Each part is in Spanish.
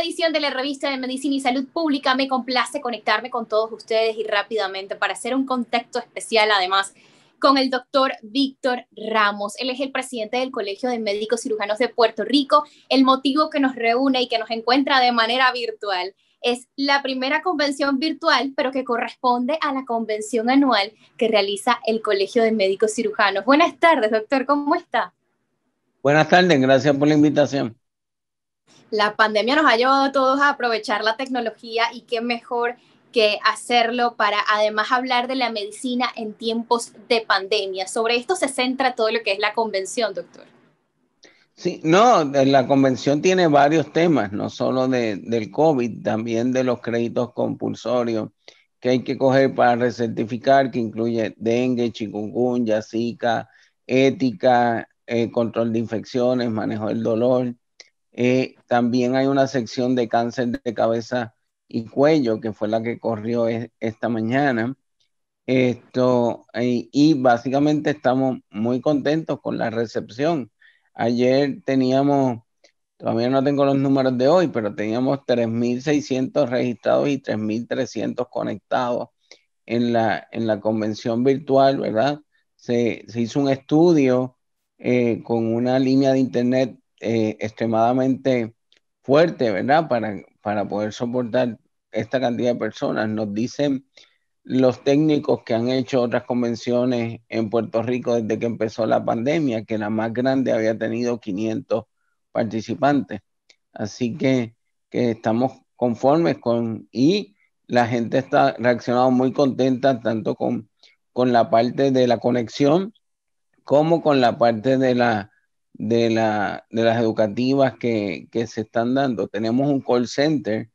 edición de la revista de Medicina y Salud Pública. Me complace conectarme con todos ustedes y rápidamente para hacer un contacto especial, además, con el doctor Víctor Ramos. Él es el presidente del Colegio de Médicos Cirujanos de Puerto Rico. El motivo que nos reúne y que nos encuentra de manera virtual es la primera convención virtual, pero que corresponde a la convención anual que realiza el Colegio de Médicos Cirujanos. Buenas tardes, doctor, ¿cómo está? Buenas tardes, gracias por la invitación la pandemia nos ha llevado a todos a aprovechar la tecnología y qué mejor que hacerlo para además hablar de la medicina en tiempos de pandemia. Sobre esto se centra todo lo que es la convención, doctor. Sí, no, eh, la convención tiene varios temas, no solo del COVID, también de los créditos compulsorios que hay que coger para recertificar, que incluye dengue, chikungunya, zika, ética, eh, control de infecciones, manejo del dolor, eh, también hay una sección de cáncer de cabeza y cuello, que fue la que corrió e-, esta mañana. Esto, eh, y básicamente estamos muy contentos con la recepción. Ayer teníamos, todavía no tengo los números de hoy, pero teníamos 3.600 registrados y 3.300 conectados en la, en la convención virtual, ¿verdad? Se, hizo un estudio eh, con una línea de internet eh, extremadamente fuerte, ¿verdad? Para, para poder soportar esta cantidad de personas. Nos dicen los técnicos que han hecho otras convenciones en Puerto Rico desde que empezó la pandemia, que la más grande había tenido 500 participantes. Así que, que estamos conformes con, y la gente está reaccionando muy contenta tanto con, con la parte de la conexión como con la parte de la de, la, de las educativas que, se están dando. Tenemos un call center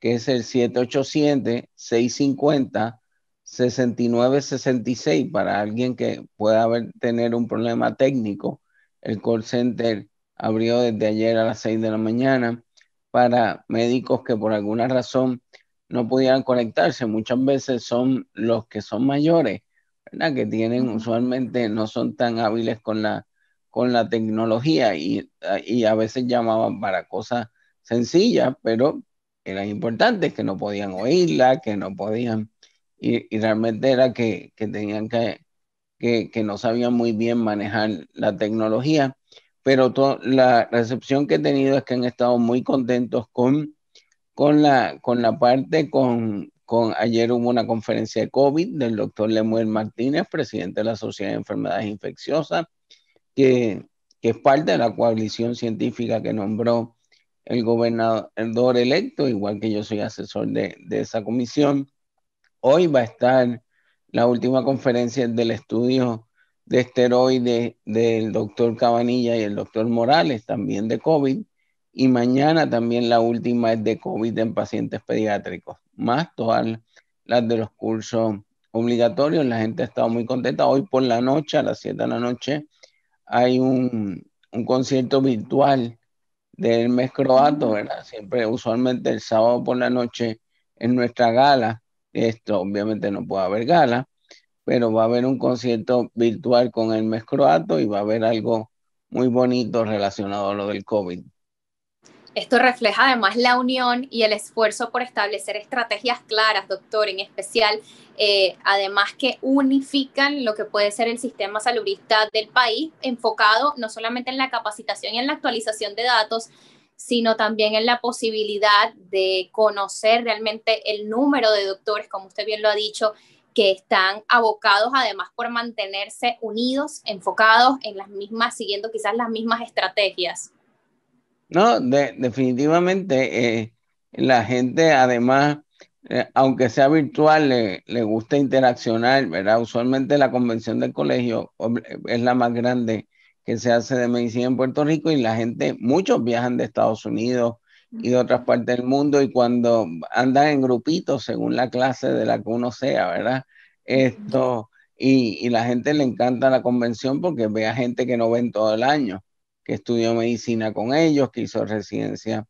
que es el 787-650-6966 para alguien que pueda haber, tener un problema técnico. El call center abrió desde ayer a las 6 de la mañana para médicos que por alguna razón no pudieran conectarse. Muchas veces son los que son mayores, ¿verdad? que tienen usualmente no son tan hábiles con la con la tecnología ah, y, a veces llamaban para cosas sencillas, pero eran importantes, que no podían oírla, que no podían, y, realmente era que, tenían que, que, no sabían muy bien manejar la tecnología, pero la recepción que he tenido es que han estado muy contentos con, con, la, con la parte, con, con ayer hubo una conferencia de COVID del doctor Lemuel Martínez, presidente de la Sociedad de Enfermedades Infecciosas, que, es parte de la coalición científica que nombró el gobernador electo, igual que yo soy asesor de, esa comisión. Hoy va a estar la última conferencia del estudio de esteroides del doctor Cabanilla y el doctor Morales, también de COVID, y mañana también la última es de COVID en pacientes pediátricos, más todas las de los cursos obligatorios. La gente ha estado muy contenta. Hoy por la noche, a las 7 de la noche, hay un, concierto virtual del mes croato, ¿verdad? Siempre, usualmente el sábado por la noche en nuestra gala, esto obviamente no puede haber gala, pero va a haber un concierto virtual con el mes croato y va a haber algo muy bonito relacionado a lo del COVID. Esto refleja además la unión y el esfuerzo por establecer estrategias claras, doctor, en especial, eh, además que unifican lo que puede ser el sistema saludista del país, enfocado no solamente en la capacitación y en la actualización de datos, sino también en la posibilidad de conocer realmente el número de doctores, como usted bien lo ha dicho, que están abocados además por mantenerse unidos, enfocados en las mismas, siguiendo quizás las mismas estrategias. No, definitivamente eh, la gente además, eh, aunque sea virtual, le, le, gusta interaccionar, ¿verdad? Usualmente la convención del colegio es la más grande que se hace de medicina en Puerto Rico y la gente, muchos viajan de Estados Unidos y de otras partes del mundo y cuando andan en grupitos según la clase de la que uno sea, ¿verdad? Esto, y, y la gente le encanta la convención porque ve a gente que no ven todo el año que estudió medicina con ellos, que hizo residencia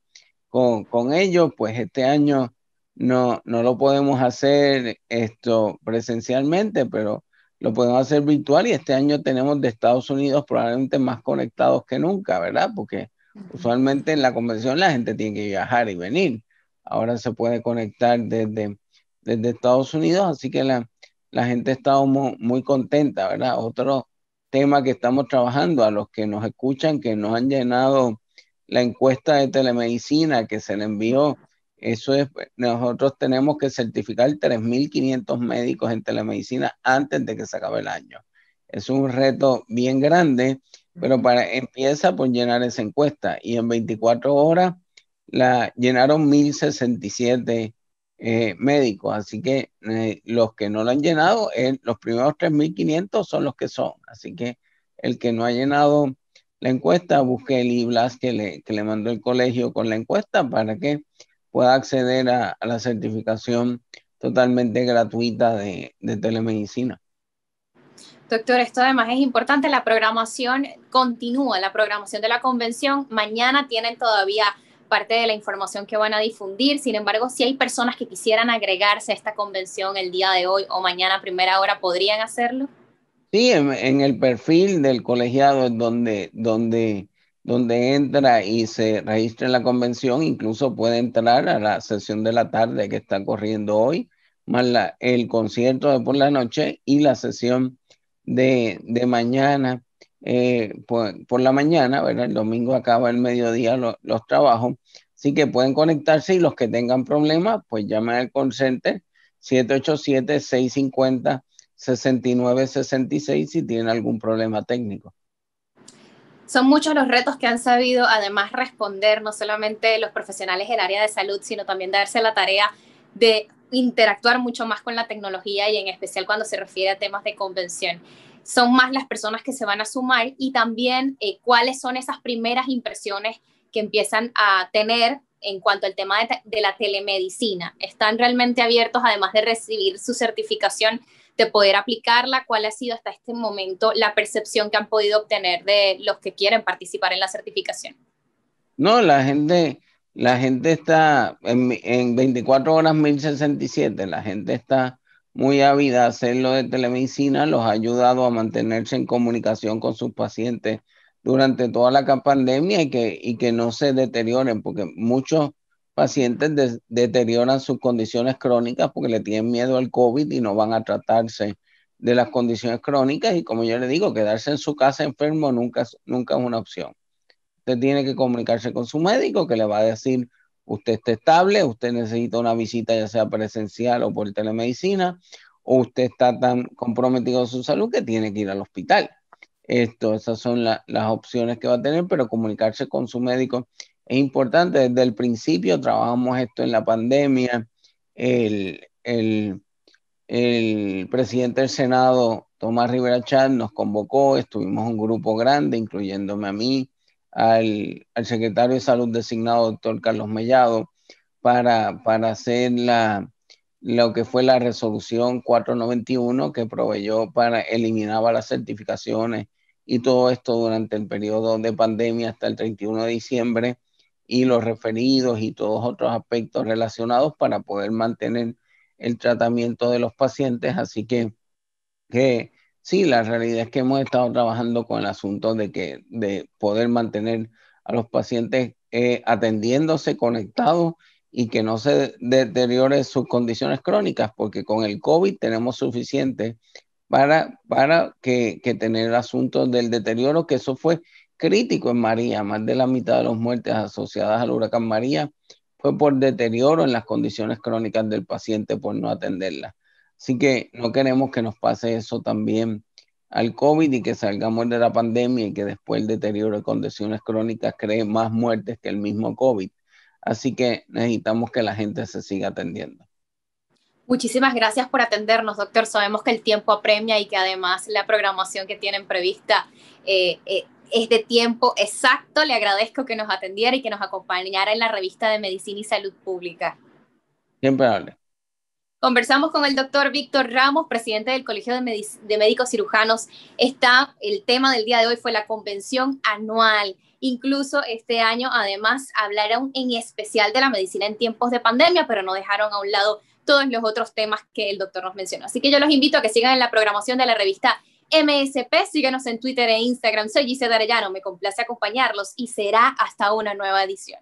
con, ellos, pues este año no, no lo podemos hacer esto presencialmente, pero lo podemos hacer virtual y este año tenemos de Estados Unidos probablemente más conectados que nunca, ¿verdad? Porque usualmente en la convención la gente tiene que viajar y venir. Ahora se puede conectar desde, desde Estados Unidos, así que la, gente está muy, muy contenta, ¿verdad? Otro, tema que estamos trabajando, a los que nos escuchan, que nos han llenado la encuesta de telemedicina que se le envió. Eso es, nosotros tenemos que certificar 3.500 médicos en telemedicina antes de que se acabe el año. Es un reto bien grande, pero para, empieza por llenar esa encuesta y en 24 horas la llenaron 1.067 eh, médicos. Así que eh, los que no lo han llenado, los primeros 3.500 son los que son. Así que el que no ha llenado la encuesta, busque el IBLAS que le, que le mandó el colegio con la encuesta para que pueda acceder a, la certificación totalmente gratuita de, de telemedicina. Doctor, esto además es importante, la programación continúa, la programación de la convención. Mañana tienen todavía parte de la información que van a difundir. Sin embargo, si hay personas que quisieran agregarse a esta convención el día de hoy o mañana a primera hora, ¿podrían hacerlo? Sí, en, el perfil del colegiado es donde, donde, donde entra y se registra en la convención, incluso puede entrar a la sesión de la tarde que está corriendo hoy, más el concierto de por la noche y la sesión de, de mañana eh, por, la mañana, El domingo acaba el mediodía los trabajos, así que pueden conectarse y los que tengan problemas, pues llamen al consente 787-650-6966 si tienen algún problema técnico. Son muchos los retos que han sabido además responder, no solamente los profesionales del área de salud, sino también darse la tarea de interactuar mucho más con la tecnología y en especial cuando se refiere a temas de convención son más las personas que se van a sumar y también eh, cuáles son esas primeras impresiones que empiezan a tener en cuanto al tema de, la telemedicina. ¿Están realmente abiertos, además de recibir su certificación, de poder aplicarla? ¿Cuál ha sido hasta este momento la percepción que han podido obtener de los que quieren participar en la certificación? No, la gente, la gente está en, en 24 horas 1067, la gente está muy ávida a hacerlo de telemedicina los ha ayudado a mantenerse en comunicación con sus pacientes durante toda la pandemia y que, y que no se deterioren, porque muchos pacientes deterioran sus condiciones crónicas porque le tienen miedo al COVID y no van a tratarse de las condiciones crónicas y como yo le digo, quedarse en su casa enfermo nunca, nunca es una opción. Usted tiene que comunicarse con su médico que le va a decir usted está estable, usted necesita una visita ya sea presencial o por telemedicina, o usted está tan comprometido con su salud que tiene que ir al hospital. Esto, esas son las opciones que va a tener, pero comunicarse con su médico es importante. Desde el principio trabajamos esto en la pandemia. El, presidente del Senado, Tomás Rivera Chan, nos convocó, estuvimos un grupo grande, incluyéndome a mí, al, al secretario de Salud designado, doctor Carlos Mellado, para, para hacer la, lo que fue la resolución 491 que proveyó para eliminaba las certificaciones y todo esto durante el periodo de pandemia hasta el 31 de diciembre y los referidos y todos otros aspectos relacionados para poder mantener el tratamiento de los pacientes. Así que, que Sí, la realidad es que hemos estado trabajando con el asunto de que de poder mantener a los pacientes eh, atendiéndose, conectados y que no se deteriore sus condiciones crónicas, porque con el COVID tenemos suficiente para, para que, tener asuntos del deterioro, que eso fue crítico en María, más de la mitad de las muertes asociadas al huracán María fue por deterioro en las condiciones crónicas del paciente por no atenderla. Así que no queremos que nos pase eso también al COVID y que salgamos de la pandemia y que después el deterioro de condiciones crónicas cree más muertes que el mismo COVID. Así que necesitamos que la gente se siga atendiendo. Muchísimas gracias por atendernos, doctor. Sabemos que el tiempo apremia y que además la programación que tienen prevista eh, eh, es de tiempo exacto. Le agradezco que nos atendiera y que nos acompañara en la revista de Medicina y Salud Pública. Siempre hable. Conversamos con el doctor Víctor Ramos, presidente del Colegio de, Médicos Cirujanos. Está, el tema del día de hoy fue la convención anual. Incluso este año, además, hablaron en especial de la medicina en tiempos de pandemia, pero no dejaron a un lado todos los otros temas que el doctor nos mencionó. Así que yo los invito a que sigan en la programación de la revista MSP. Síguenos en Twitter e Instagram. Soy Gisela Arellano. Me complace acompañarlos y será hasta una nueva edición.